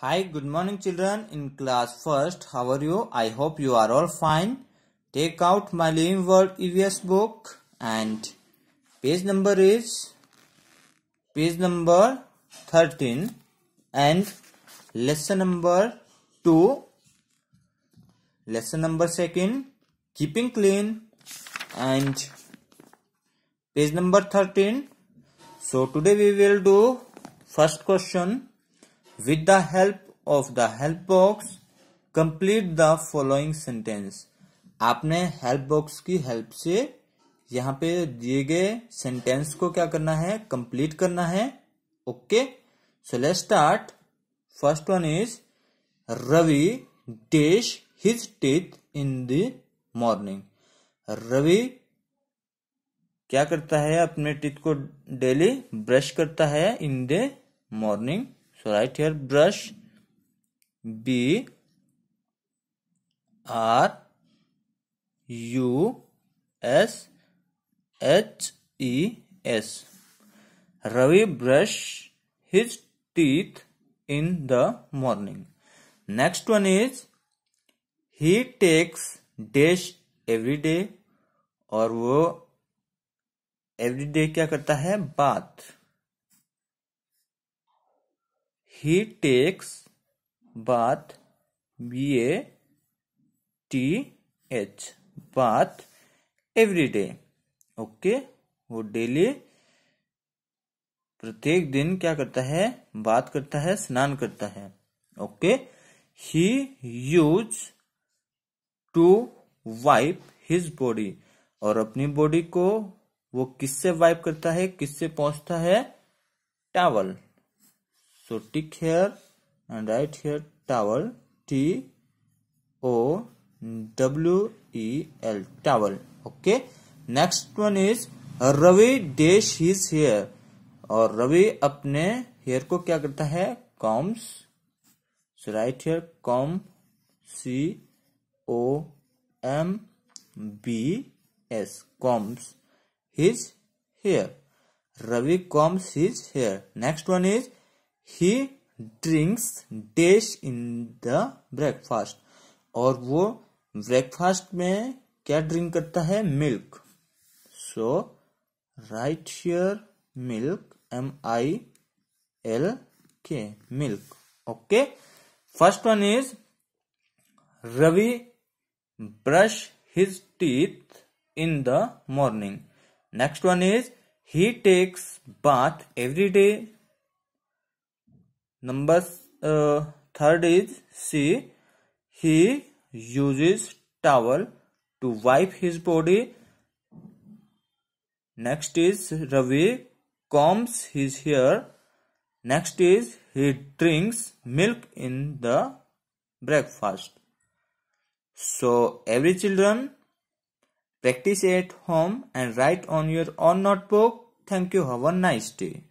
Hi, good morning children. In class first, how are you? I hope you are all fine. Take out my Living World EVS book and page number is page number 13 and lesson number 2 lesson number 2 keeping clean and page number 13 so today we will do first question With the help of the help box complete the following sentence आपने help box की help से यहाँ पे दिए गए sentence को क्या करना है कंप्लीट करना है okay so let start first one is Ravi dash his teeth in the morning Ravi क्या करता है अपने टीथ को डेली ब्रश करता है in the morning so write here brush b r u s h e s ravi brush his teeth in the morning next one is he takes dash every day or wo every day kya karta hai bath he takes bath b a t h bath every day okay वो daily प्रत्येक दिन क्या करता है बात करता है स्नान करता है okay he use to wipe his body और अपनी बॉडी को वो किससे वाइप करता है किससे पहुंचता है towel so tick here and write here towel t o w e l towel okay next one is Ravi dash his hair और रवि अपने हेयर को क्या करता है combs so write here comb C O M B S combs his hair Ravi combs his hair next one is he drinks dash in the breakfast और वो breakfast में क्या ड्रिंक करता है milk so write here milk M I L K milk okay first one is Ravi brush his teeth in the morning next one is he takes bath every day number uh, third is c he uses towel to wipe his body next is ravi combs his hair next is he drinks milk in the breakfast so every children practice at home and write on your own notebook thank you have a nice day